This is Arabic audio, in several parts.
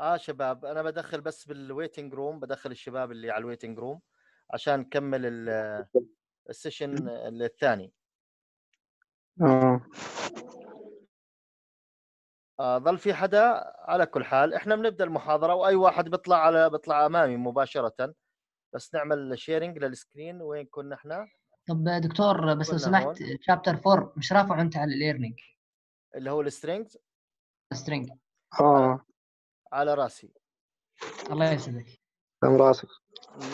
اه شباب انا بدخل بس بالويتنج روم بدخل الشباب اللي على الويتنج روم عشان نكمل السيشن الثاني آه. اه ظل في حدا على كل حال احنا بنبدا المحاضره واي واحد بيطلع على بيطلع امامي مباشره بس نعمل شيرنج للسكرين وين كنا احنا طب دكتور بس لو سمحت شابتر 4 مش رافعه انت على الليرنينج اللي هو السترينجز السترينج اه على راسي الله يسعدك على راسك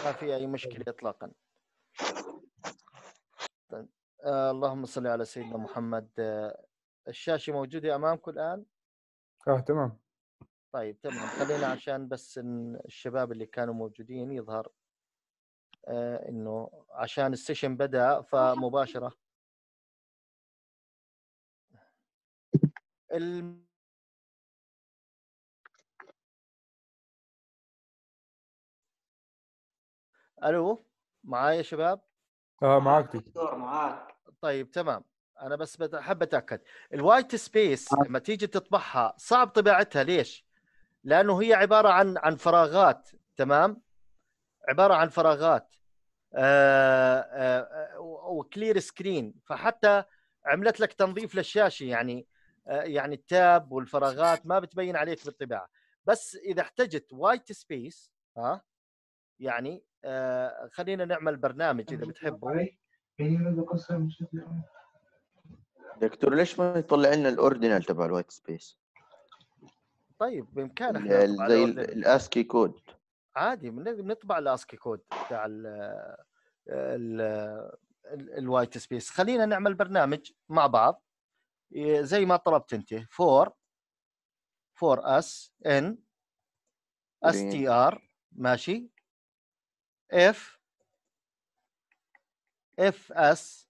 ما في اي مشكله اطلاقا طيب. اللهم صل على سيدنا محمد الشاشه موجوده امامكم الان اه تمام طيب تمام خلينا عشان بس الشباب اللي كانوا موجودين يظهر آه انه عشان السيشن بدا فمباشره الم... الو معايا يا شباب؟ اه معاك دكتور معاك طيب تمام انا بس بحب اتاكد الوايت سبيس لما تيجي تطبعها صعب طباعتها ليش؟ لانه هي عباره عن عن فراغات تمام؟ عباره عن فراغات آه، آه، آه، وكلير سكرين فحتى عملت لك تنظيف للشاشه يعني يعني التاب والفراغات ما بتبين عليك بالطباعه بس اذا احتجت وايت سبيس ها يعني آه، خلينا نعمل برنامج اذا بتحبوا دكتور ليش ما يطلع لنا الاوردينال تبع الوايت سبيس؟ طيب بامكانه احنا زي الاسكي كود عادي بنطبع الاسكي كود ال الوايت سبيس خلينا نعمل برنامج مع بعض زي ما طلبت انت فور فور اس ان اس تي ار ماشي if s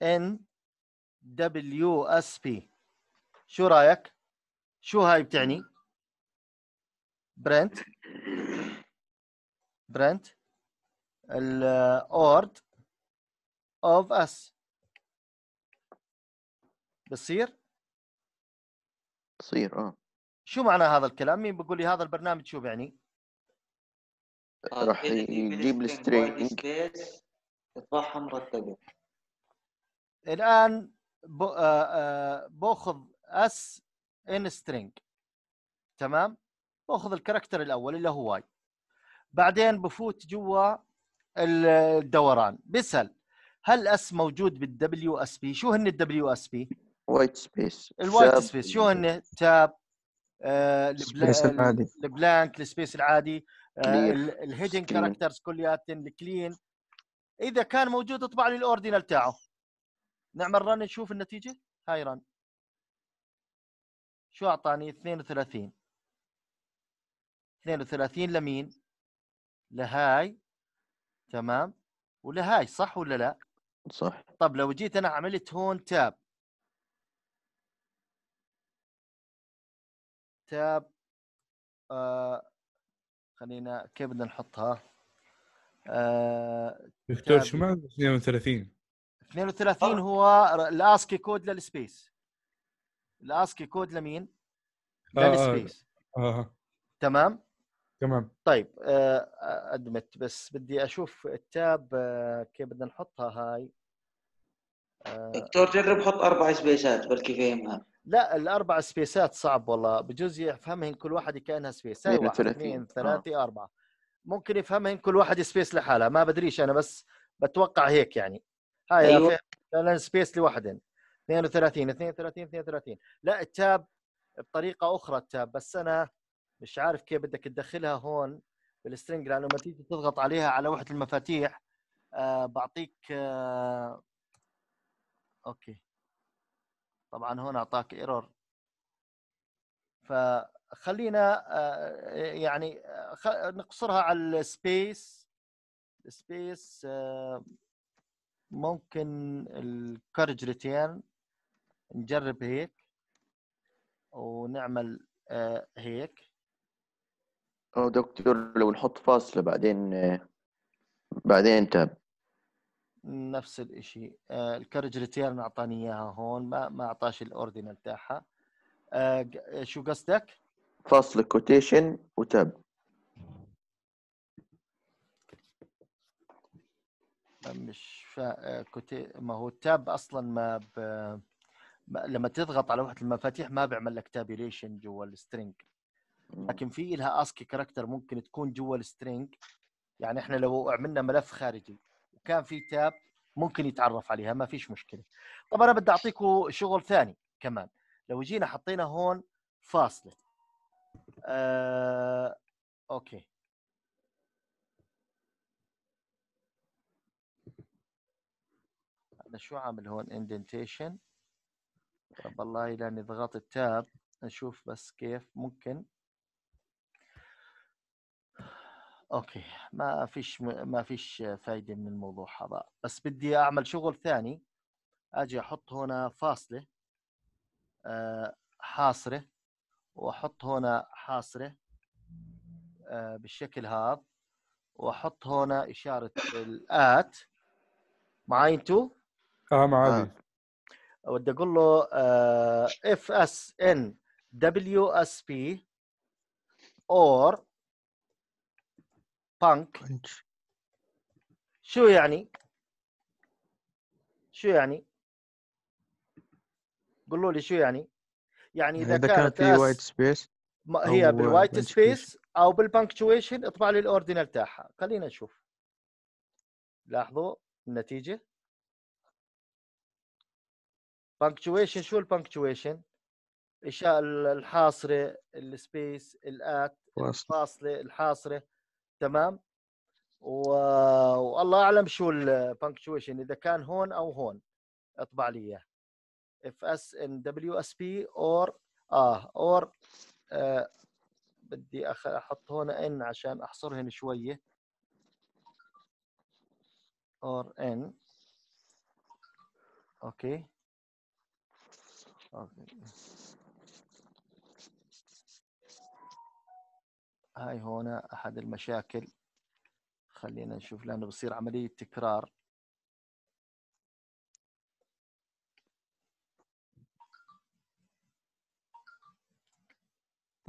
n w s p شو رايك؟ شو هاي بتعني؟ برنت برنت الاورد of us بصير؟ بصير اه شو معنى هذا الكلام؟ مين بيقول لي هذا البرنامج شو بيعني؟ آه، راح يجيب السترينج اطباعها مرتبه الان آه، آه، باخذ اس ان سترينج تمام باخذ الكاركتر الاول اللي هو واي بعدين بفوت جوا الدوران بسأل هل اس موجود بالدبليو اس بي شو هن الدبليو اس بي وايت سبيس الوايت سبيس شو هن تاب آه البلانك السبيس العادي الهيدن كاركترز كلياتن الكلين اذا كان موجود اطبع لي الاوردينال تاعه نعمل رن نشوف النتيجه هاي رن شو اعطاني 32 32 لمين لهاي تمام ولهاي صح ولا لا صح طب لو جيت انا عملت هون تاب تاب آه خلينا كيف بدنا نحطها آه دكتور شو معنى 32 32 آه. هو الاسكي كود للسبيس الاسكي كود لمين آه، آه، للسبيس آه. تمام تمام طيب ادمت بس بدي اشوف التاب كيف بدنا نحطها هاي دكتور جرب حط اربع سبيسات بلكي فهمها لا الاربع سبيسات صعب والله بجوز يفهمهن كل واحد كانها سبيس واحد اثنين آه. ثلاثه آه. اربعه ممكن يفهمهن كل واحد سبيس لحاله ما بدريش انا بس بتوقع هيك يعني هاي أيوة. فعلا سبيس لوحدهن 32 32 32 لا التاب بطريقه اخرى التاب بس انا مش عارف كيف بدك تدخلها هون بالسترنج لانه لما تيجي تضغط عليها على وحده المفاتيح آه بعطيك آه اوكي طبعا هنا اعطاك ايرور فخلينا آه، يعني آه، نقصرها على السبيس السبيس آه، ممكن الكارج ريتيرن نجرب هيك ونعمل هيك او دكتور لو نحط فاصله بعدين بعدين تاب نفس الشيء آه، الكارج ريتيرن اعطاني اياها هون ما ما اعطاش الاوردينال تاعها آه، آه، شو قصدك؟ فصل كوتيشن وتاب مش فا كوتي ما هو التاب اصلا ما ب... لما تضغط على وحده المفاتيح ما بيعمل لك تابيليشن جوا السترينج لكن في لها اسكي كاركتر ممكن تكون جوا السترينج يعني احنا لو عملنا ملف خارجي كان في تاب ممكن يتعرف عليها ما فيش مشكله طب انا بدي اعطيكم شغل ثاني كمان لو جينا حطينا هون فاصله آه... اوكي انا شو عامل هون اندنتيشن طب والله اذا نضغط التاب نشوف بس كيف ممكن اوكي ما فيش ما فيش فايده من الموضوع هذا بس بدي اعمل شغل ثاني اجي احط هنا فاصله آه، حاصره واحط هنا حاصره آه، بالشكل هذا واحط هنا اشاره الات معي انتو؟ اه معي بدي آه. اقول له اف اس ان دبليو اس بي اور بانك شو يعني؟ شو يعني؟ قولوا لي شو يعني؟ يعني اذا كانت في وايت سبيس هي بالوايت سبيس او بالبنكتويشن اطبع لي الاوردينال تاعها خلينا نشوف لاحظوا النتيجه بنكتويشن شو البنكتويشن الاشياء الحاصره السبيس الات الفاصله الحاصره تمام و... والله اعلم شو البنكتويشن اذا كان هون او هون اطبع لي اياه اف اس ان دبليو اس بي اور اه اور آه، بدي أخ... احط هون ان عشان احصرهن شويه اور ان اوكي اوكي هاي هنا احد المشاكل خلينا نشوف لانه بصير عمليه تكرار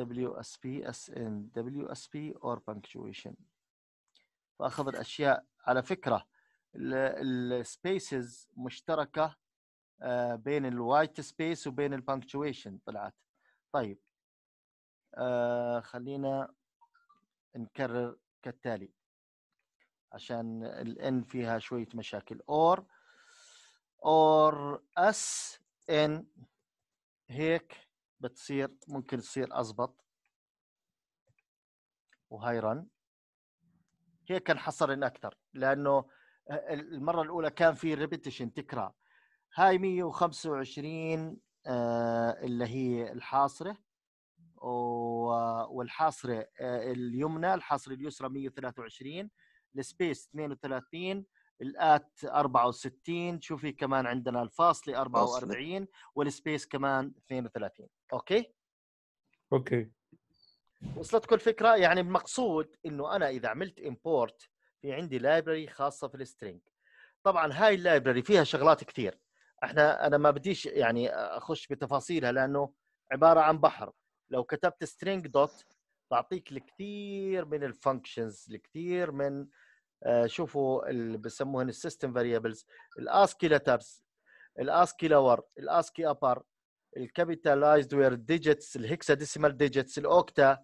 WSP, SN, WSP or punctuation فأخذ الأشياء على فكرة السبيسز مشتركة آه، بين الوايت سبيس وبين البنكتويشن طلعت طيب آه، خلينا نكرر كالتالي عشان الان فيها شويه مشاكل اور اور اس ان هيك بتصير ممكن تصير اضبط وهاي رن هيك انحصرن اكثر لانه المره الاولى كان في ريبيتيشن تكرار هاي 125 آه، اللي هي الحاصره والحاصره آه، اليمنى الحاصره اليسرى 123 السبيس 32 الات 64 شوفي كمان عندنا الفاصله 44 والسبيس كمان 32 اوكي اوكي وصلت كل فكره يعني المقصود انه انا اذا عملت امبورت في عندي لايبرري خاصه في السترينج طبعا هاي اللايبرري فيها شغلات كثير احنا انا ما بديش يعني اخش بتفاصيلها لانه عباره عن بحر لو كتبت string dot تعطيك الكثير من الفانكشنز الكثير من آه، شوفوا اللي بسموهن السيستم فاريبلز الاسكي لترز الاسكي لور الاسكي ابر الكابيتالايزد وير ديجيتس الهكسا ديجيتس الاوكتا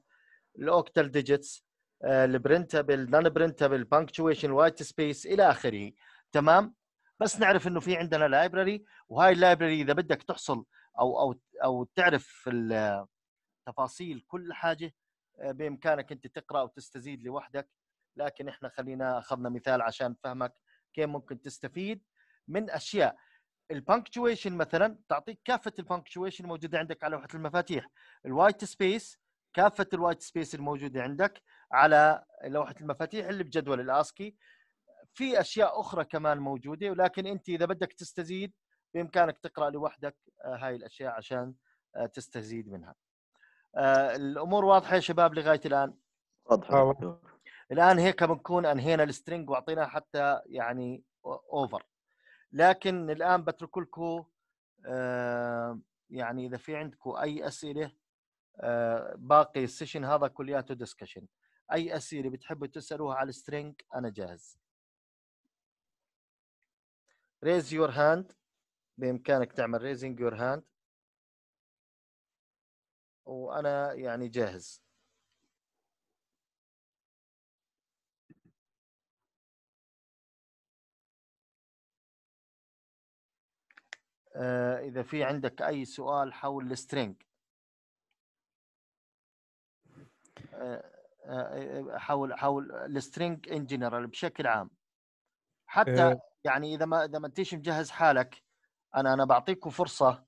الاوكتال ديجيتس البرنتبل نون برنتبل بانكتويشن وايت سبيس الى اخره تمام بس نعرف انه في عندنا لايبرري وهاي اللايبرري اذا بدك تحصل او او او تعرف تفاصيل كل حاجه آه، بامكانك انت تقرا وتستزيد لوحدك لكن احنا خلينا اخذنا مثال عشان فهمك كيف ممكن تستفيد من اشياء البانكتويشن مثلا تعطيك كافه البانكتويشن الموجوده عندك على لوحه المفاتيح الوايت سبيس كافه الوايت سبيس الموجوده عندك على لوحه المفاتيح اللي بجدول الاسكي في اشياء اخرى كمان موجوده ولكن انت اذا بدك تستزيد بامكانك تقرا لوحدك آه، هاي الاشياء عشان آه، تستزيد منها آه، الامور واضحه يا شباب لغايه الان آه، واضحه الان هيك بنكون انهينا السترنج واعطيناه حتى يعني اوفر لكن الان بترك لكم آه، يعني اذا في عندكم اي اسئله باقي السيشن هذا كلياته ديسكشن اي اسئله بتحبوا تسالوها على السترنج انا جاهز ريز يور هاند بامكانك تعمل ريزنج يور هاند وانا يعني جاهز آه، اذا في عندك اي سؤال حول السترينج آه، آه، حول حول السترينج ان جنرال بشكل عام حتى يعني اذا ما اذا ما انتش مجهز حالك انا انا بعطيكم فرصه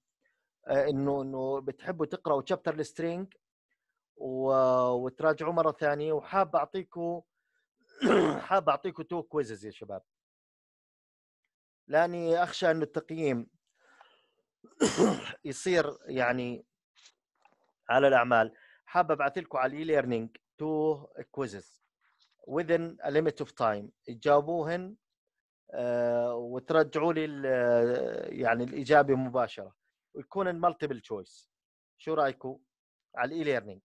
آه، انه انه بتحبوا تقراوا تشابتر السترينج وتراجعوا مره ثانيه وحاب اعطيكم حاب اعطيكم تو كويزز يا شباب لاني اخشى انه التقييم يصير يعني على الاعمال حاب ابعث لكم على الاي ليرنينج تو كويزز within a limit of time تجاوبوهن آه، وترجعوا لي آه، يعني الاجابه مباشره ويكون المالتيبل تشويس شو رايكم على الاي ليرنينج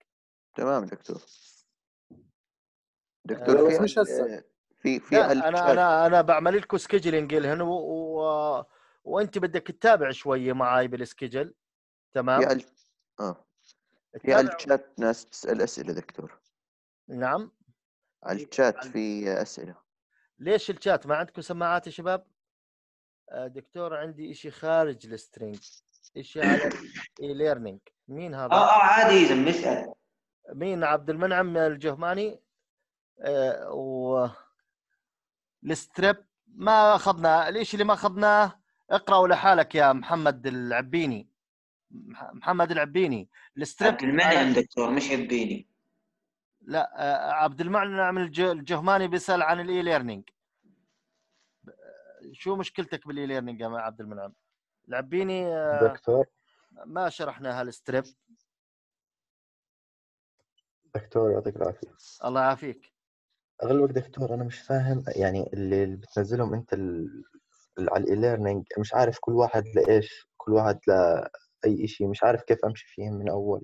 تمام دكتور دكتور أه في مش هسه في في انا انا انا بعمل لكم سكجلنج لهن و... و... وانت بدك تتابع شويه معي بالسكجل تمام في اه في الشات ناس تسال اسئله دكتور نعم على الشات في اسئله ليش الشات ما عندكم سماعات يا شباب آه، دكتور عندي إشي خارج السترينج اشياء اي ليرنينج مين هذا؟ اه اه عادي يزم اسال مين عبد المنعم الجهماني آه، و الستريب ما اخذنا الشيء اللي ما اخذناه اقراه لحالك يا محمد العبيني محمد العبيني الستريب عبد المنعم دكتور مش عبيني لا آه، عبد المنعم الجهماني بيسال عن الاي ليرنينج شو مشكلتك بالاي ليرنينج يا عبد المنعم؟ لعبيني آه، دكتور ما شرحنا هالستريب دكتور يعطيك العافيه الله يعافيك اغلبك دكتور انا مش فاهم يعني اللي بتنزلهم انت ال... على الايليرنينج مش عارف كل واحد لايش كل واحد لاي شيء مش عارف كيف امشي فيهم من اول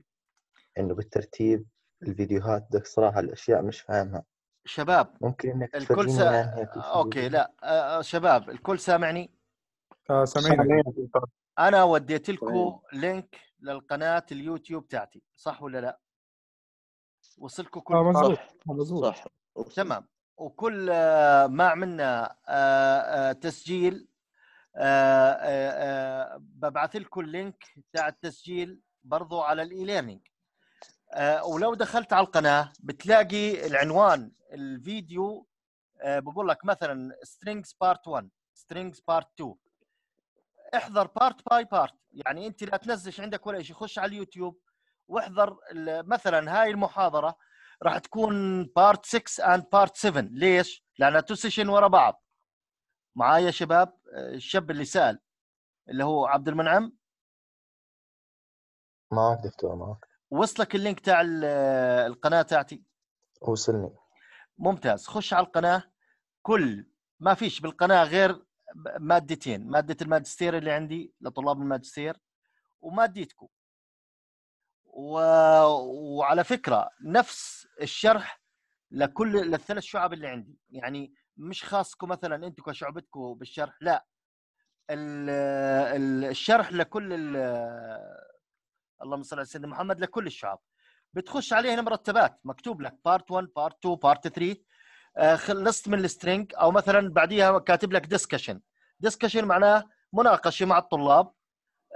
انه بالترتيب الفيديوهات بدك صراحه الاشياء مش فاهمها شباب ممكن انك الكل سا... اوكي لا آه،, أه شباب الكل سامعني سامعيني طيب. انا وديت لكم طيب. لينك للقناه اليوتيوب تاعتي صح ولا لا؟ وصلكم كل آه، مزبوط مزبوط صح تمام وكل آه، ما عملنا آه، تسجيل ببعث لكم اللينك تاع التسجيل برضو على الايليرنينج ولو دخلت على القناه بتلاقي العنوان الفيديو بقول لك مثلا سترينجز بارت 1 سترينجز بارت 2 احضر بارت باي بارت يعني انت لا تنزلش عندك ولا شيء خش على اليوتيوب واحضر مثلا هاي المحاضره راح تكون بارت 6 اند بارت 7 ليش لانها تو سيشن ورا بعض معايا يا شباب آه، الشاب اللي سال اللي هو عبد المنعم معك دكتور معك وصلك اللينك تاع آه، القناه تاعتي وصلني ممتاز خش على القناه كل ما فيش بالقناه غير مادتين ماده الماجستير اللي عندي لطلاب الماجستير وماديتكم و... وعلى فكره نفس الشرح لكل للثلاث شعب اللي عندي يعني مش خاصكم مثلا انتم كشعبتكم بالشرح لا الشرح لكل ال... اللهم صل على سيدنا محمد لكل الشعب بتخش عليه مرتبات مكتوب لك بارت 1 بارت 2 بارت 3 آه، خلصت من السترينج او مثلا بعديها كاتب لك ديسكشن ديسكشن معناه مناقشه مع الطلاب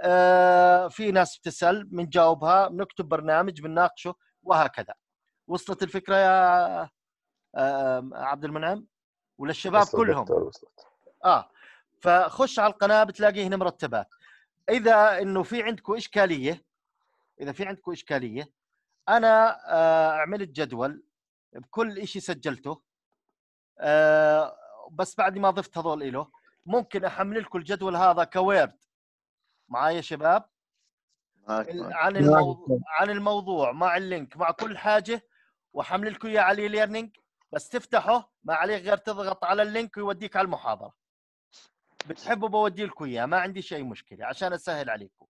آه، في ناس بتسال بنجاوبها بنكتب برنامج بنناقشه وهكذا وصلت الفكره يا آه، عبد المنعم وللشباب كلهم وصلت. اه فخش على القناه بتلاقي هنا مرتبات اذا انه في عندكم اشكاليه اذا في عندكم اشكاليه انا عملت جدول بكل شيء سجلته أه بس بعد ما ضفت هذول له ممكن احمل لكم الجدول هذا كويرد معاي يا شباب عن الموضوع عن الموضوع مع اللينك مع كل حاجه واحمل لكم اياه على ليرنينج بس تفتحه ما عليك غير تضغط على اللينك ويوديك على المحاضره بتحبوا بودي لكم اياه ما عندي شيء مشكله عشان اسهل عليكم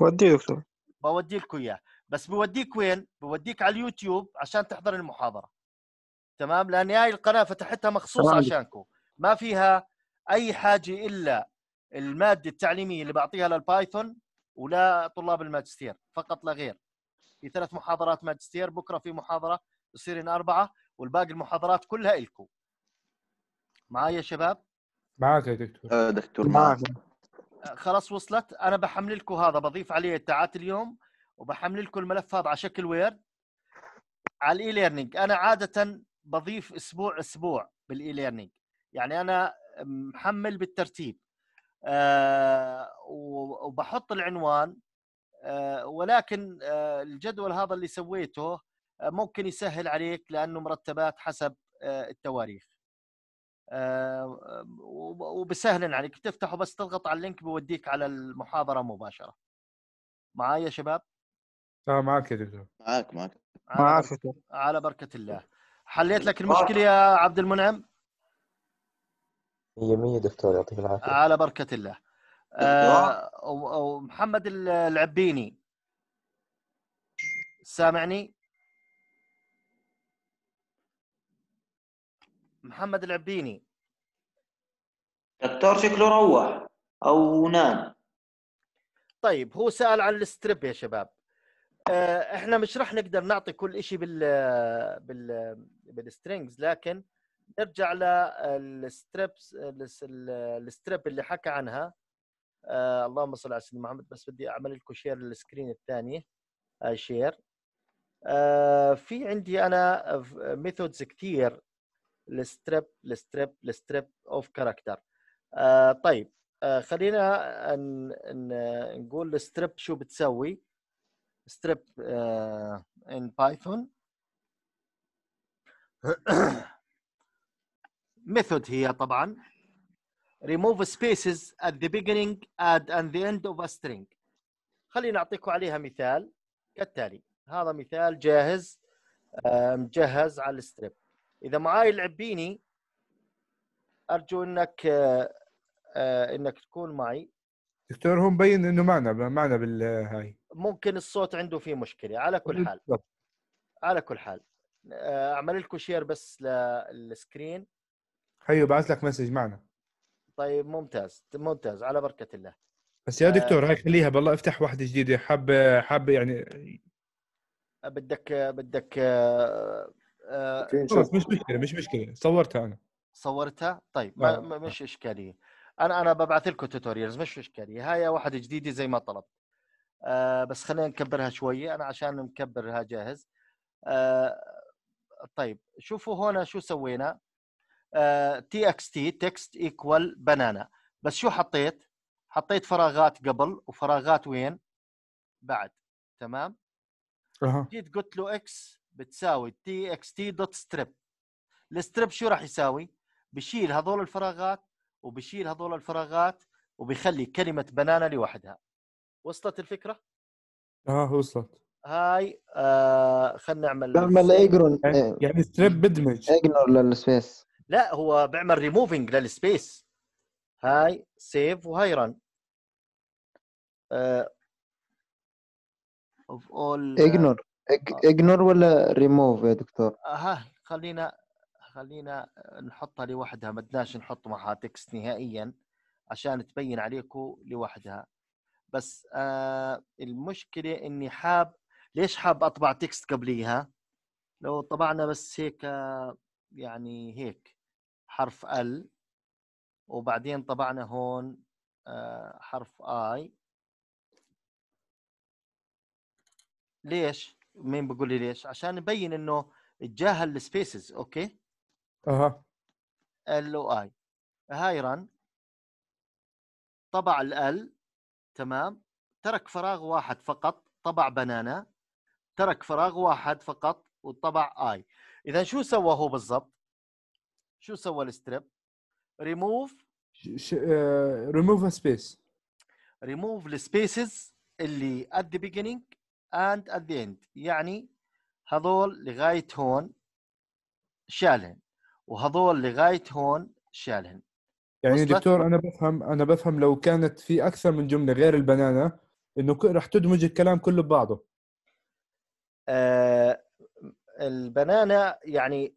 ودي دكتور بودي لكم اياه بس بوديك وين بوديك على اليوتيوب عشان تحضر المحاضره تمام لان هاي القناه فتحتها مخصوص عشانكم ما فيها اي حاجه الا الماده التعليميه اللي بعطيها للبايثون ولا طلاب الماجستير فقط لا غير في ثلاث محاضرات ماجستير بكره في محاضره يصيرين اربعه والباقي المحاضرات كلها الكم معايا يا شباب معك يا دكتور أه دكتور معك آه، خلاص وصلت انا بحمل لكم هذا بضيف عليه التعات اليوم وبحمل لكم الملف هذا على شكل ويرد على الاي ليرنينج انا عاده بضيف اسبوع اسبوع بالاي ليرنينج يعني انا محمل بالترتيب أه وبحط العنوان أه ولكن أه الجدول هذا اللي سويته آه، ممكن يسهل عليك لانه مرتبات حسب آه، التواريخ آه، وبسهل عليك تفتحه بس تضغط على اللينك بوديك على المحاضره مباشره معايا يا شباب اه معك يا دكتور معك معك على بركه الله حليت لك المشكله يا عبد المنعم 100 دكتور يعطيك العافيه على بركه الله آه ومحمد العبيني سامعني محمد العبيني دكتور شكله روح او نام طيب هو سال عن الستريب يا شباب آه، احنا مش راح نقدر نعطي كل شيء بال بال بالسترينجز لكن نرجع للستريبس الستريب اللي حكى عنها آه، اللهم صل على سيدنا محمد بس بدي اعمل لكم شير للسكرين الثانيه شير في عندي انا ميثودز كثير الستريب الستريب الستريب اوف كاركتر طيب آه، خلينا نقول الستريب شو بتسوي strip uh, in Python. method هي طبعا remove spaces at the beginning and, and the end of a string خلينا نعطيكم عليها مثال كالتالي هذا مثال جاهز مجهز على الستريب اذا معاي العبيني ارجو انك آه، آه، انك تكون معي دكتور هو مبين انه معنا معنا بالهاي ممكن الصوت عنده فيه مشكله على كل حال على كل حال آه، اعمل لكم شير بس للسكرين حيو بعث لك مسج معنا طيب ممتاز ممتاز على بركه الله بس يا آه، دكتور هاي خليها بالله افتح واحده جديده حاب حاب يعني بدك بدك آه, آه، مش مشكله مش مشكله صورتها انا صورتها طيب ما مش اشكاليه انا انا ببعث لكم توتوريالز مش اشكاليه هاي واحده جديده زي ما طلبت آه بس خلينا نكبرها شويه انا عشان مكبرها جاهز آه طيب شوفوا هنا شو سوينا تي اكس تي تكست ايكوال بنانا بس شو حطيت حطيت فراغات قبل وفراغات وين بعد تمام جيت قلت له اكس بتساوي تي اكس تي دوت ستريب الستريب شو راح يساوي بشيل هذول الفراغات وبشيل هذول الفراغات وبيخلي كلمه بنانا لوحدها وصلت الفكره؟ اه وصلت هاي آه خلينا نعمل بعمل ايجرون يعني ستريب إيه. يعني بدمج ايجرون للسبيس لا هو بعمل ريموفينج للسبيس هاي سيف وهاي رن اوف اول اجنور آه. اجنور ولا ريموف يا دكتور آه، ها خلينا خلينا نحطها لوحدها ما بدناش نحط معها تكست نهائيا عشان تبين عليكم لوحدها بس آه المشكله اني حاب ليش حاب اطبع تكست قبليها لو طبعنا بس هيك آه، يعني هيك حرف ال وبعدين طبعنا هون آه، حرف اي ليش مين بقول لي ليش عشان يبين انه اتجاهل السبيسز اوكي اها ال واي هاي رن طبع ال تمام ترك فراغ واحد فقط طبع بنانا ترك فراغ واحد فقط وطبع اي اذا شو سوى هو بالضبط شو سوى الستريب ريموف ريموف سبيس ريموف السبيسز اللي at the beginning and at the end يعني هذول لغايه هون شالهن وهذول لغايه هون شالهن يعني وصلت. دكتور انا بفهم انا بفهم لو كانت في اكثر من جمله غير البنانا انه رح تدمج الكلام كله ببعضه آه البنانا يعني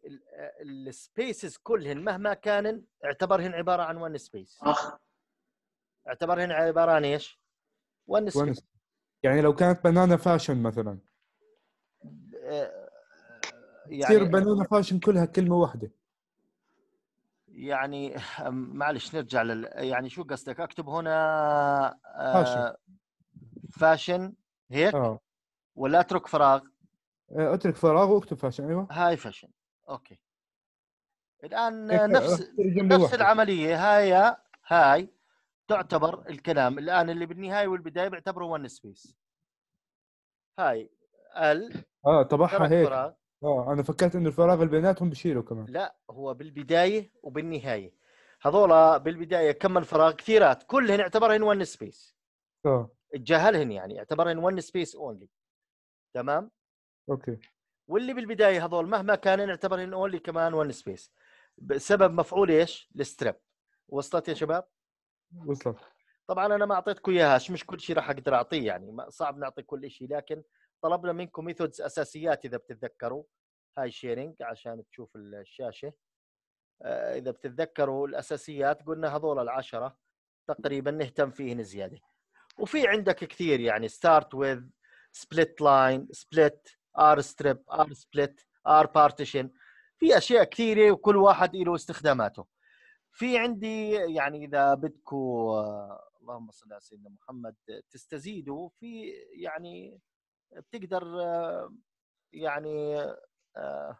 السبيسز كلهن مهما كانن اعتبرهن عباره عن ون سبيس اخ اعتبرهن عباره عن ايش؟ ون سبيس يعني لو كانت بنانا فاشن مثلا آه, آه، يعني تصير بنانا فاشن كلها كلمه واحده يعني معلش نرجع لل يعني شو قصدك اكتب هنا فاشن آه، فاشن هيك آه. ولا اترك فراغ آه، اترك فراغ واكتب فاشن ايوه هاي فاشن اوكي الان إيه، نفس نفس العمليه هاي هاي تعتبر الكلام الان اللي بالنهايه والبدايه بيعتبروا ون سبيس هاي ال اه طبعها هيك اه انا فكرت انه الفراغ اللي بيناتهم بشيله كمان لا هو بالبدايه وبالنهايه هذولا بالبدايه كمل فراغ كثيرات كلهن اعتبرهن ون سبيس اه تجاهلهن يعني اعتبرهن ون سبيس اونلي تمام اوكي واللي بالبدايه هذول مهما كان نعتبرهن اونلي كمان ون سبيس بسبب مفعول ايش؟ الستريب وصلت يا شباب؟ وصلت طبعا انا ما اعطيتكم اياها مش كل شيء راح اقدر اعطيه يعني صعب نعطي كل شيء لكن طلبنا منكم ميثودز اساسيات اذا بتتذكروا هاي شيرنج عشان تشوف الشاشه آه، اذا بتتذكروا الاساسيات قلنا هذول العشره تقريبا نهتم فيهن زياده وفي عندك كثير يعني ستارت وذ سبلت لاين سبلت ار ستريب ار سبلت ار بارتيشن في اشياء كثيره وكل واحد له استخداماته في عندي يعني اذا بدكم آه، اللهم صل على سيدنا محمد تستزيدوا في يعني بتقدر آه، يعني آه،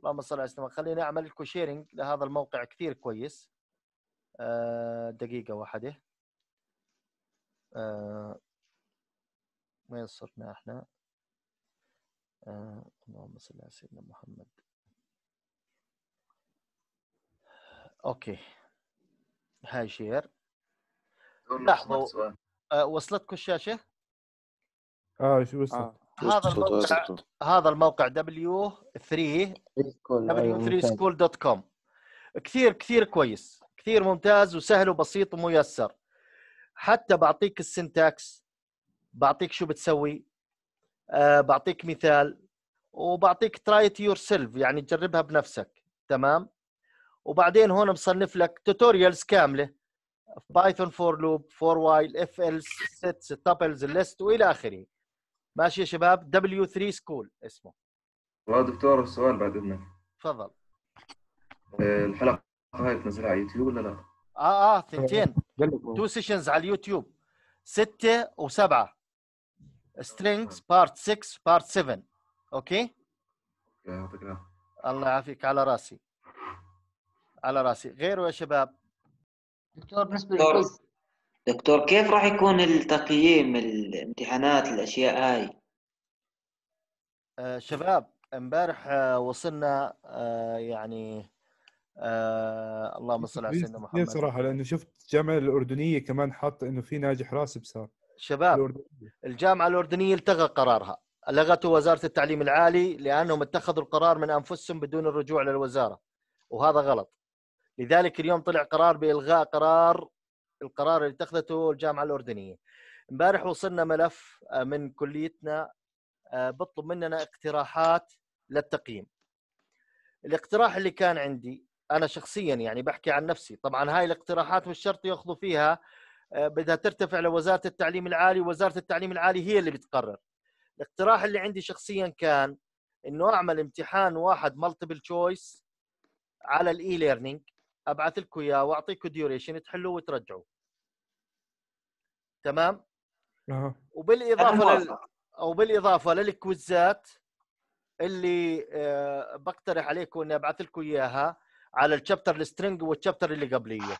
اللهم صل على سيدنا خليني اعمل لكم شيرنج لهذا الموقع كثير كويس آه، دقيقه واحده وين صرنا احنا اللهم صل على سيدنا محمد اوكي هاي شير لحظه وصلتكم الشاشه اه شو وصلت آه. هذا الموقع هذا الموقع دبليو 3 دبليو 3 سكول دوت أيوة، كوم كثير كثير كويس كثير ممتاز وسهل وبسيط وميسر حتى بعطيك السنتاكس بعطيك شو بتسوي آه بعطيك مثال وبعطيك تراي يور سيلف يعني تجربها بنفسك تمام وبعدين هون مصنف لك توتوريالز كامله بايثون فور لوب فور وايل اف ال ستس تابلز ليست والى اخره ماشي يا شباب دبليو 3 سكول اسمه والله دكتور السؤال بعد اذنك تفضل آه، الحلقه هاي تنزلها على يوتيوب ولا لا؟ اه اه ثنتين تو سيشنز على اليوتيوب سته وسبعه سترينجز بارت 6 بارت 7 اوكي؟ يعطيك العافيه الله يعافيك على راسي على راسي غيره يا شباب دكتور بالنسبه دكتور كيف راح يكون التقييم الامتحانات الاشياء هاي آه، شباب امبارح آه، وصلنا آه، يعني اللهم صل على سيدنا محمد صراحه لانه شفت الجامعه الاردنيه كمان حاطه انه في ناجح راسب صار شباب الأردنية. الجامعه الاردنيه التغى قرارها لغته وزاره التعليم العالي لانهم اتخذوا القرار من انفسهم بدون الرجوع للوزاره وهذا غلط لذلك اليوم طلع قرار بالغاء قرار القرار اللي اتخذته الجامعه الاردنيه امبارح وصلنا ملف آه، من كليتنا آه، بطلب مننا اقتراحات للتقييم الاقتراح اللي كان عندي انا شخصيا يعني بحكي عن نفسي طبعا هاي الاقتراحات مش شرط ياخذوا فيها آه، بدها ترتفع لوزاره التعليم العالي وزاره التعليم العالي هي اللي بتقرر الاقتراح اللي عندي شخصيا كان انه اعمل امتحان واحد مالتيبل تشويس على الاي ليرنينج ابعث لكم اياه واعطيكم ديوريشن تحلوه وترجعوا تمام وبالاضافه لل... او بالاضافه للكويزات اللي آه، بقترح عليكم اني ابعث لكم اياها على الشابتر السترنج والشابتر اللي قبليه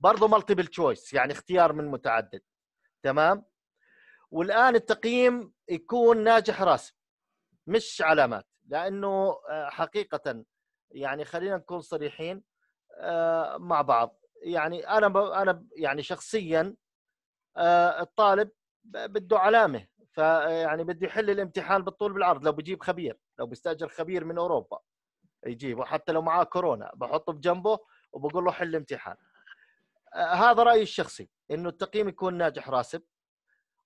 برضه مالتيبل تشويس يعني اختيار من متعدد تمام والان التقييم يكون ناجح راسب مش علامات لانه آه، حقيقه يعني خلينا نكون صريحين آه، مع بعض يعني انا انا يعني شخصيا آه، الطالب بده علامه فيعني آه، بده يحل الامتحان بالطول بالعرض لو بجيب خبير لو بستاجر خبير من اوروبا يجيبه حتى لو معاه كورونا بحطه بجنبه وبقول له حل الامتحان هذا رايي الشخصي انه التقييم يكون ناجح راسب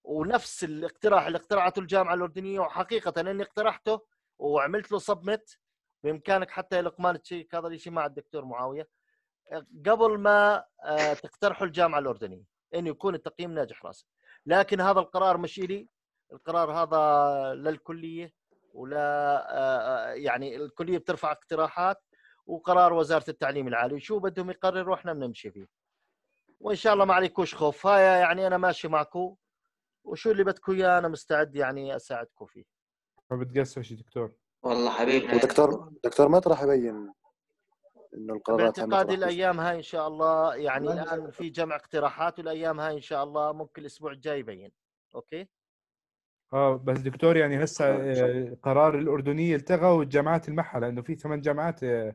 ونفس الاقتراح اللي اقترحته الجامعه الاردنيه وحقيقه اني اقترحته وعملت له سبمت بامكانك حتى لقمان تشيك هذا الشيء مع الدكتور معاويه قبل ما آه، تقترحوا الجامعه الاردنيه انه يكون التقييم ناجح راسا لكن هذا القرار مش لي القرار هذا للكليه ولا آه، آه، يعني الكليه بترفع اقتراحات وقرار وزاره التعليم العالي شو بدهم يقرروا احنا بنمشي فيه وان شاء الله ما عليكوش خوف هاي يعني انا ماشي معكم وشو اللي بدكم اياه انا مستعد يعني اساعدكم فيه ما بتقسوش دكتور والله حبيبي دكتور دكتور ما راح يبين انه القرارات باعتقادي الايام هاي ان شاء الله يعني الان في جمع اقتراحات والايام هاي ان شاء الله ممكن الاسبوع الجاي يبين اوكي اه بس دكتور يعني هسه آه، قرار الاردنيه التغى والجامعات المحة لانه في ثمان جامعات آه،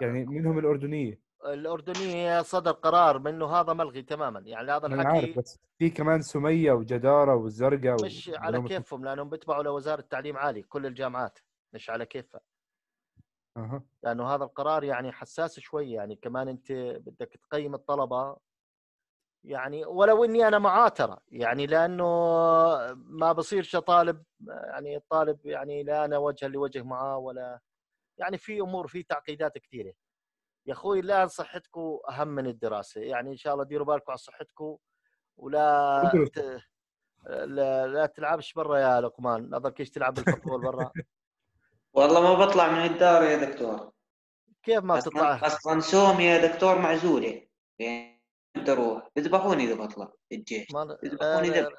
يعني آه، منهم الاردنيه الاردنيه صدر قرار منه هذا ملغي تماما يعني هذا الحكي أنا عارف بس في كمان سميه وجداره والزرقاء مش على كيفهم لانهم بيتبعوا لوزاره التعليم عالي كل الجامعات مش على كيفها لانه هذا القرار يعني حساس شوي يعني كمان انت بدك تقيم الطلبه يعني ولو اني انا معاه ترى يعني لانه ما بصيرش طالب يعني الطالب يعني لا انا وجها لوجه معاه ولا يعني في امور في تعقيدات كثيره يا اخوي الان صحتكم اهم من الدراسه يعني ان شاء الله ديروا بالكم على صحتكم ولا ت... لا, لا تلعبش برا يا لقمان ما ايش تلعب بالفوتبول برا والله ما بطلع من الدار يا دكتور كيف ما بتطلع اصلا سوم يا دكتور معزوله يعني اروح يذبحوني اذا بطلع الجيش يذبحوني ذبح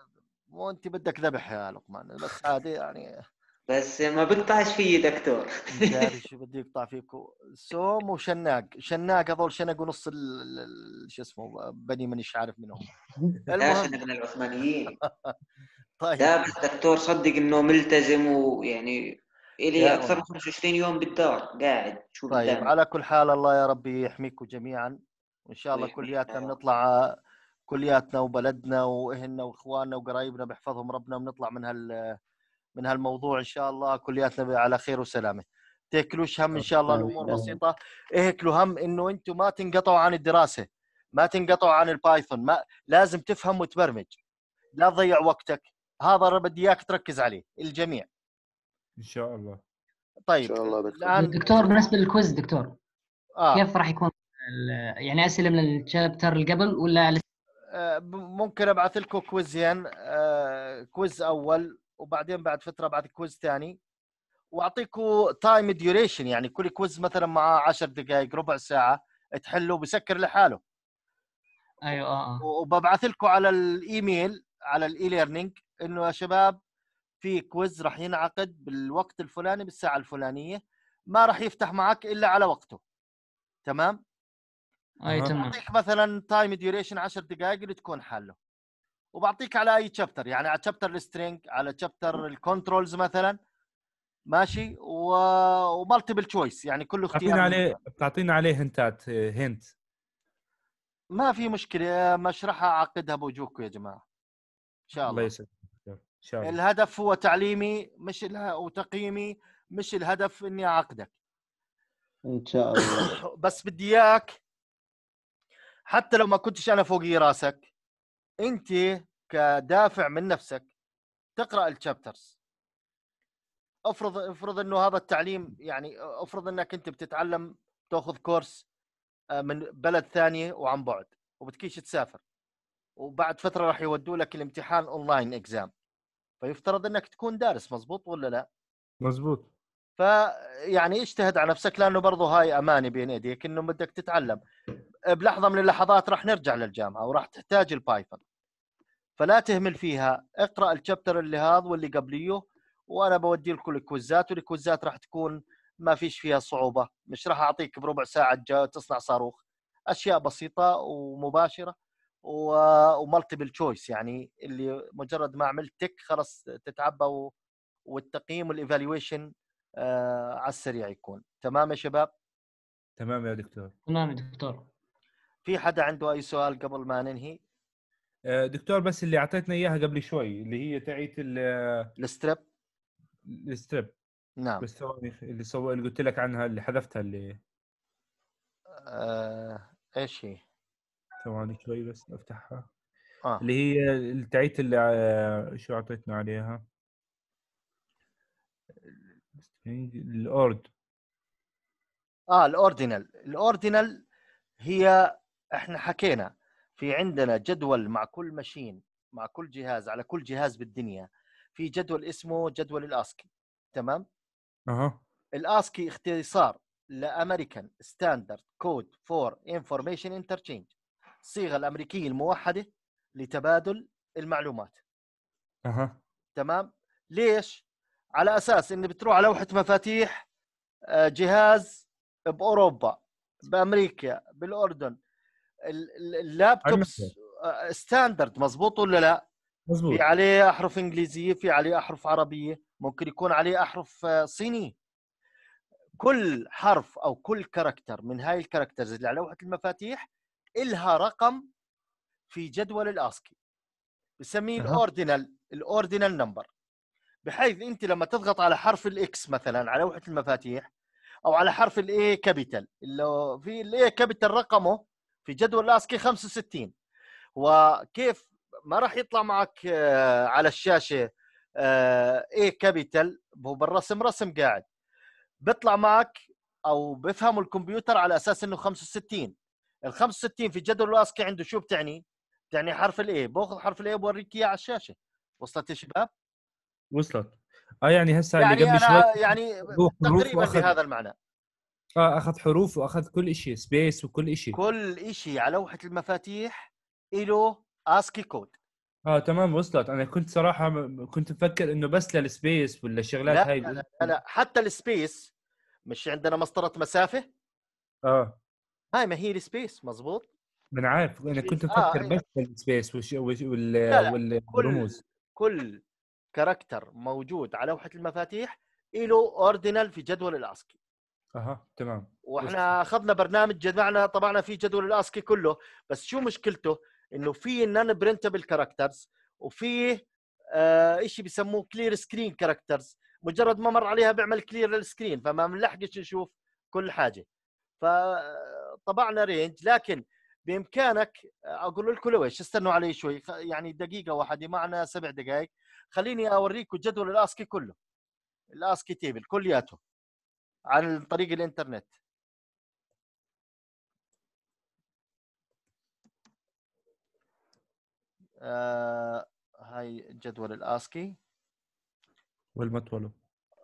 مو انت بدك ذبح يا لقمان بس عادي يعني بس ما بقطعش فيي دكتور داري شو بده يقطع فيك سوم وشناق شناق هذول شنقوا نص شو اسمه بني منش عارف منهم لا من العثمانيين طيب لا بس دكتور صدق انه ملتزم ويعني الي اكثر من 25 يوم بالدار قاعد شو طيب على كل حال الله يا ربي يحميكم جميعا وان شاء الله كلياتنا بنطلع كلياتنا وبلدنا واهلنا واخواننا وقرايبنا بيحفظهم ربنا بنطلع من هال من هالموضوع ان شاء الله كلياتنا على خير وسلامه تاكلوش هم ان شاء الله الامور بسيطه اهكلوا هم انه انتم ما تنقطعوا عن الدراسه ما تنقطعوا عن البايثون ما لازم تفهم وتبرمج لا تضيع وقتك هذا بدي اياك تركز عليه الجميع ان شاء الله طيب ان شاء الله دكتور الآن... دكتور بالنسبه للكويز دكتور آه. كيف راح يكون يعني اسئله من الشابتر اللي قبل ولا على آه ممكن ابعث لكم كويزين آه كويز اول وبعدين بعد فتره ابعث كويز ثاني واعطيكم تايم ديوريشن يعني كل كويز مثلا مع 10 دقائق ربع ساعه تحله بسكر لحاله ايوه اه, آه. وببعث لكم على الايميل على الاي ليرنينج انه يا شباب في كويز راح ينعقد بالوقت الفلاني بالساعه الفلانيه ما راح يفتح معك الا على وقته تمام اي تمام بعطيك مثلا تايم ديوريشن 10 دقائق اللي تكون حاله وبعطيك على اي تشابتر يعني على تشابتر السترينج على تشابتر الكنترولز مثلا ماشي و... ومالتيبل تشويس يعني كله اختيار تعطينا عليه بتعطينا عليه هنتات هنت ما في مشكله مشرحها اعقدها بوجوهكم يا جماعه ان شاء الله الله يسلمك شايف. الهدف هو تعليمي مش وتقييمي مش الهدف اني اعقدك ان شاء الله بس بدي اياك حتى لو ما كنتش انا فوقي راسك انت كدافع من نفسك تقرا التشابترز افرض افرض انه هذا التعليم يعني افرض انك انت بتتعلم تاخذ كورس آه، من بلد ثانيه وعن بعد وبتكيش تسافر وبعد فتره راح يودوا لك الامتحان اونلاين اكزام فيفترض انك تكون دارس مزبوط ولا لا؟ مزبوط فيعني اجتهد على نفسك لانه برضه هاي امانه بين ايديك انه بدك تتعلم بلحظه من اللحظات راح نرجع للجامعه وراح تحتاج البايثون فلا تهمل فيها اقرا الشابتر اللي هذا واللي قبليه وانا بودي لكم الكوزات والكوزات راح تكون ما فيش فيها صعوبه مش راح اعطيك بربع ساعه تصنع صاروخ اشياء بسيطه ومباشره ومالتيبل تشويس يعني اللي مجرد ما عملت تك خلاص تتعبى والتقييم والايفالويشن آه على السريع يكون تمام يا شباب تمام يا دكتور تمام يا دكتور في حدا عنده اي سؤال قبل ما ننهي آه، دكتور بس اللي اعطيتنا اياها قبل شوي اللي هي تعيت الستريب الستريب نعم بس اللي سو اللي قلت لك عنها اللي حذفتها اللي آه... ايش هي؟ ثواني شوي بس افتحها آه. اللي هي التعيت اللي آه، شو اعطيتنا عليها الاورد اه الاوردينال الاوردينال هي احنا حكينا في عندنا جدول مع كل ماشين مع كل جهاز على كل جهاز بالدنيا في جدول اسمه جدول الاسكي تمام اها الاسكي اختصار لامريكان ستاندرد كود فور انفورميشن انترتشينج الصيغه الامريكيه الموحده لتبادل المعلومات اها تمام ليش على اساس ان بتروح على لوحه مفاتيح آه، جهاز باوروبا بامريكا بالاردن اللابتوبس ستاندرد آه، مزبوط ولا لا مزبوط. في عليه احرف انجليزيه في عليه احرف عربيه ممكن يكون عليه احرف آه، صيني كل حرف او كل كاركتر من هاي الكاركترز اللي على لوحه المفاتيح الها رقم في جدول الاسكي بنسميه الاوردينال الاوردينال نمبر بحيث انت لما تضغط على حرف الاكس مثلا على لوحه المفاتيح او على حرف الاي كابيتال اللي في الاي كابيتال رقمه في جدول الاسكي 65 وكيف ما راح يطلع معك آه، على الشاشه اي آه، كابيتال هو بالرسم رسم قاعد بيطلع معك او بفهموا الكمبيوتر على اساس انه 65 ال 65 في جدول الاسكي عنده شو بتعني؟ بتعني حرف الاي باخذ حرف الاي بوريك اياه على الشاشه وصلت يا شباب؟ وصلت اه يعني هسه يعني اللي قبل شوي يعني تقريبا وأخذ... بهذا المعنى اه اخذ حروف واخذ كل شيء سبيس وكل شيء كل شيء على لوحه المفاتيح له اسكي كود اه تمام وصلت انا كنت صراحه كنت مفكر انه بس للسبيس ولا الشغلات لا هاي لا, لا, لا حتى السبيس مش عندنا مسطره مسافه اه هاي آه، ما هي السبيس مزبوط من انا عارف انا كنت مفكر آه أيوه. بس بالسبيس وش وال والرموز كل, كل كاركتر موجود على لوحه المفاتيح له اوردينال في جدول الاسكي اها تمام واحنا اخذنا برنامج جمعنا طبعنا فيه جدول الاسكي كله بس شو مشكلته انه في نان برنتبل كاركترز وفي آه شيء بيسموه كلير سكرين كاركترز مجرد ما مر عليها بيعمل كلير للسكرين فما بنلحقش نشوف كل حاجه ف طبعنا رينج لكن بامكانك اقول لكم ايش استنوا علي شوي يعني دقيقه واحده معنا سبع دقائق خليني اوريكم جدول الاسكي كله الاسكي تيبل كلياته عن طريق الانترنت آه هاي جدول الاسكي والمطوله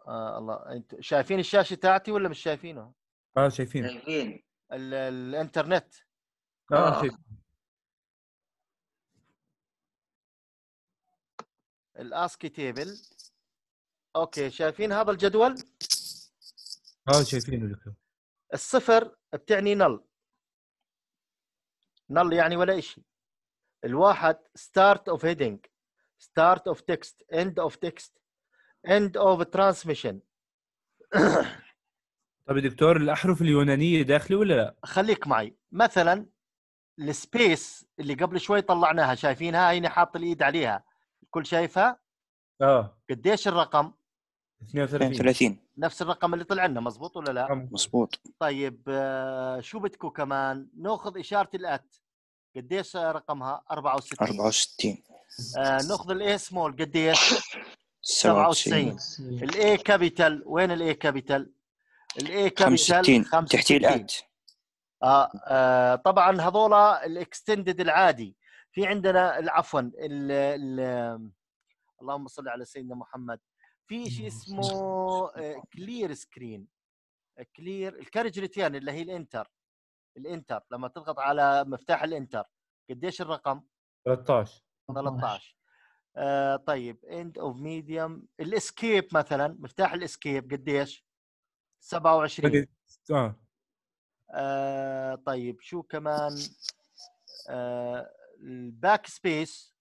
آه الله انت شايفين الشاشه تاعتي ولا مش شايفينه؟ اه شايفين شايفين الانترنت اه, آه. الاسكي تيبل اوكي شايفين هذا الجدول؟ اه شايفينه دكتور الصفر بتعني نل نل يعني ولا شيء الواحد ستارت اوف هيدنج ستارت اوف تكست اند اوف تكست اند اوف ترانسميشن طب يا دكتور الاحرف اليونانيه داخله ولا لا؟ خليك معي مثلا السبيس اللي قبل شوي طلعناها شايفينها هيني حاط الايد عليها الكل شايفها؟ اه قديش الرقم؟ 32 32 نفس الرقم اللي طلع لنا مزبوط ولا لا؟ مزبوط طيب آه، شو بدكم كمان؟ ناخذ اشاره الات قديش رقمها؟ 64 64 آه ناخذ الاي سمول قديش؟ 97 الاي كابيتال وين الاي كابيتال؟ الاي كابيتال 65 تحتيه الات آه, آه طبعا هذولا الاكستندد العادي في عندنا عفوا اللهم صل على سيدنا محمد في شيء اسمه كلير سكرين كلير الكارج ريتيرن اللي هي الانتر الانتر لما تضغط على مفتاح الانتر قديش الرقم 13 13 آه طيب اند اوف ميديوم الاسكيب مثلا مفتاح الاسكيب قديش 27 آه. اه, طيب شو كمان آه، الباك سبيس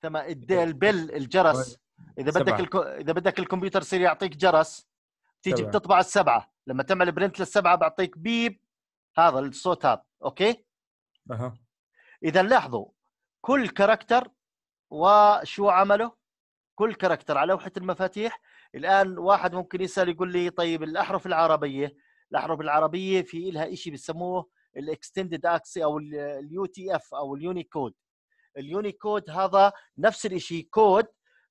تمام البل الجرس طيب، اذا بدك الكو... اذا بدك الكمبيوتر يصير يعطيك جرس تيجي بتطبع السبعه لما تعمل برنت للسبعه بعطيك بيب هذا الصوت هذا اوكي اها اذا لاحظوا كل كاركتر وشو عمله كل كاركتر على لوحه المفاتيح الان واحد ممكن يسال يقول لي طيب الاحرف العربيه الاحرف العربيه في لها شيء بسموه الاكستندد اكسي او اليو تي اف او اليونيكود اليونيكود هذا نفس الشيء كود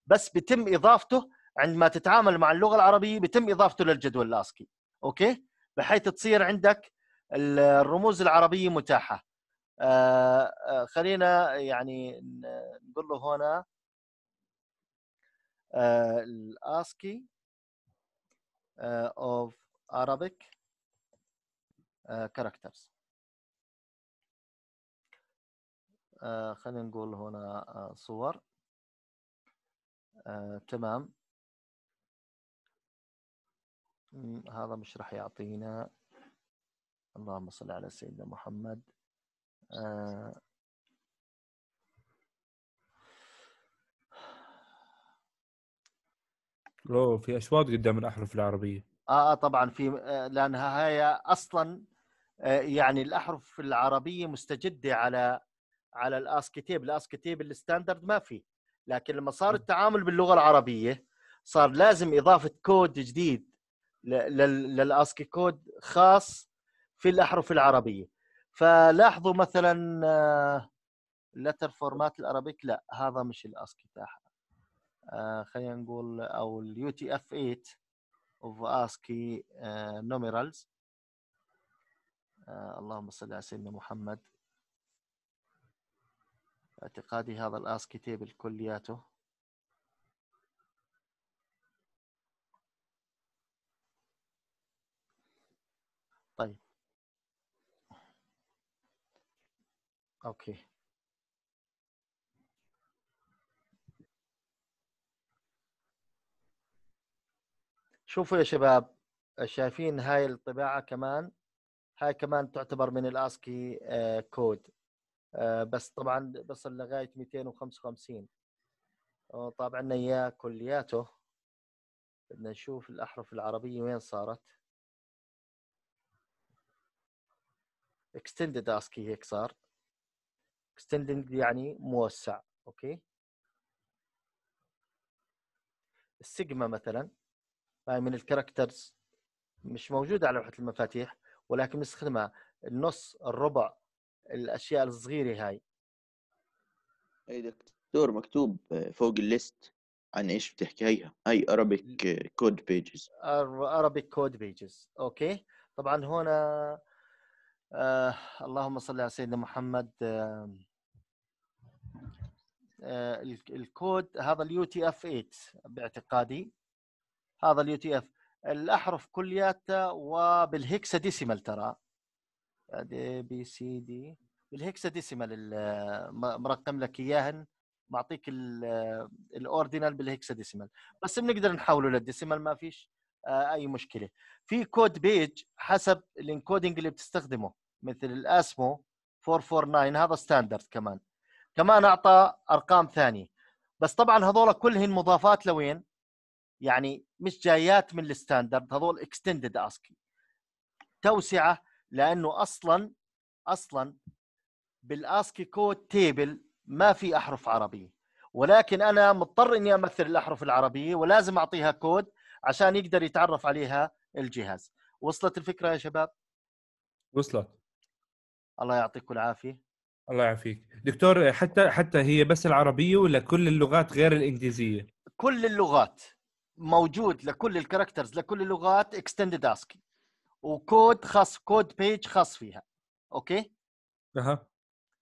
بس بتم اضافته عندما تتعامل مع اللغه العربيه بتم اضافته للجدول الاسكي اوكي بحيث تصير عندك الرموز العربيه متاحه آه, آه، خلينا يعني نقول له هنا الاسكي اوف uh, كاركترز خلينا نقول هنا آه، صور آه، تمام هذا مش راح يعطينا اللهم صل على سيدنا محمد آه لو في اشواط قدام الاحرف العربيه اه, آه طبعا في آه، لانها هي اصلا آه، يعني الاحرف العربيه مستجده على على الاسكتيب الاسكتيب الستاندرد ما في لكن لما صار التعامل باللغه العربيه صار لازم اضافه كود جديد للاسكي كود خاص في الاحرف العربيه فلاحظوا مثلا لتر فورمات الارابيك لا هذا مش الاسكي تاعها آه، خلينا نقول او اليو تي اف 8 اوف اسكي نوميرالز اللهم صل على سيدنا محمد اعتقادي هذا الاسكي تيبل كلياته طيب اوكي شوفوا يا شباب شايفين هاي الطباعة كمان هاي كمان تعتبر من الاسكي آه، كود آه، بس طبعا بصل لغاية 255 طابع لنا اياه كلياته بدنا نشوف الاحرف العربية وين صارت اكستندد اسكي هيك صار اكستندد يعني موسع اوكي السيجما مثلا آه، من الكاركترز مش موجوده على لوحه المفاتيح ولكن بنستخدمها النص الربع الاشياء الصغيره هاي اي دكتور مكتوب آه، فوق الليست عن ايش بتحكيها هاي Arabic كود بيجز آه، Arabic كود بيجز اوكي طبعا هنا آه اللهم صل على سيدنا محمد آه آه الكود هذا اليو تي اف 8 باعتقادي هذا اليو تي e اف الاحرف كلياتها وبالهكسا ديسيمال ترى دي بي سي دي بالهكسا ديسيمال مرقم لك اياهن معطيك الاوردينال بالهكسا ديسيمال بس بنقدر نحوله للديسيمال ما فيش آه، اي مشكله في كود بيج حسب الانكودنج اللي بتستخدمه مثل الاسمو 449 هذا ستاندرد كمان كمان اعطى ارقام ثانيه بس طبعا هذول كلهن مضافات لوين يعني مش جايات من الستاندرد هذول اكستندد اسكي توسعه لانه اصلا اصلا بالاسكي كود تيبل ما في احرف عربيه ولكن انا مضطر اني امثل الاحرف العربيه ولازم اعطيها كود عشان يقدر يتعرف عليها الجهاز وصلت الفكره يا شباب وصلت الله يعطيكم العافيه الله يعافيك دكتور حتى حتى هي بس العربيه ولا كل اللغات غير الانجليزيه كل اللغات موجود لكل الكاركترز لكل اللغات اكستندد اسكي وكود خاص كود بيج خاص فيها اوكي اها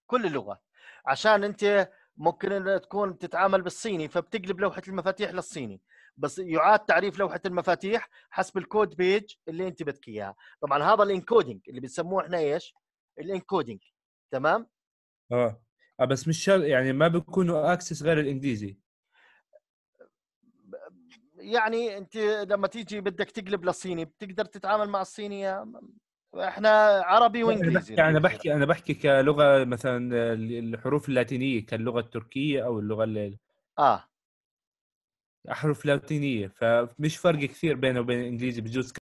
كل اللغات عشان انت ممكن تكون تتعامل بالصيني فبتقلب لوحه المفاتيح للصيني بس يعاد تعريف لوحه المفاتيح حسب الكود بيج اللي انت بدك اياها طبعا هذا الانكودينج اللي بنسموه احنا ايش الانكودينج تمام اه, آه، بس مش يعني ما بيكونوا اكسس غير الانجليزي يعني انت لما تيجي بدك تقلب للصيني بتقدر تتعامل مع الصيني احنا عربي وانجليزي انا بحكي انا بحكي كلغه مثلا الحروف اللاتينيه كاللغه التركيه او اللغه اللي... اه احرف لاتينيه فمش فرق كثير بينه وبين الانجليزي بجوز